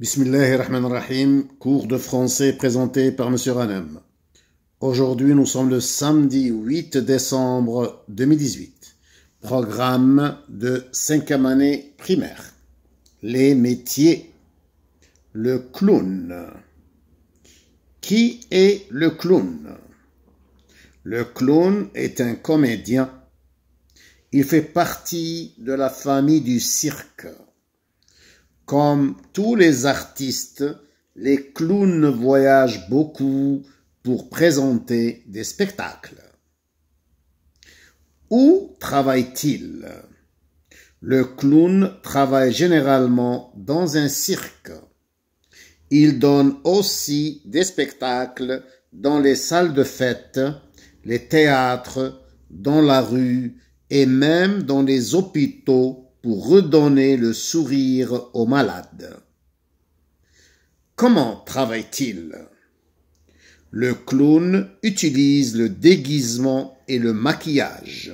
Bismillah rahim, cours de français présenté par M. Ranem. Aujourd'hui, nous sommes le samedi 8 décembre 2018. Programme de cinquième année primaire. Les métiers. Le clown. Qui est le clown Le clown est un comédien. Il fait partie de la famille du cirque. Comme tous les artistes, les clowns voyagent beaucoup pour présenter des spectacles. Où travaille-t-il Le clown travaille généralement dans un cirque. Il donne aussi des spectacles dans les salles de fête, les théâtres, dans la rue et même dans les hôpitaux pour redonner le sourire aux malades. Comment travaille-t-il Le clown utilise le déguisement et le maquillage.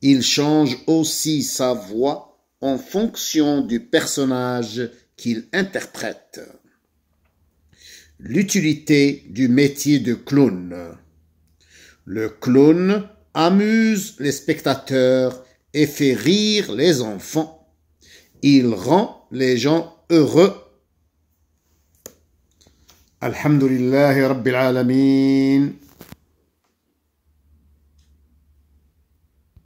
Il change aussi sa voix en fonction du personnage qu'il interprète. L'utilité du métier de clown. Le clown amuse les spectateurs et fait rire les enfants. Il rend les gens heureux. Alhamdulillahi Rabbil Alameen.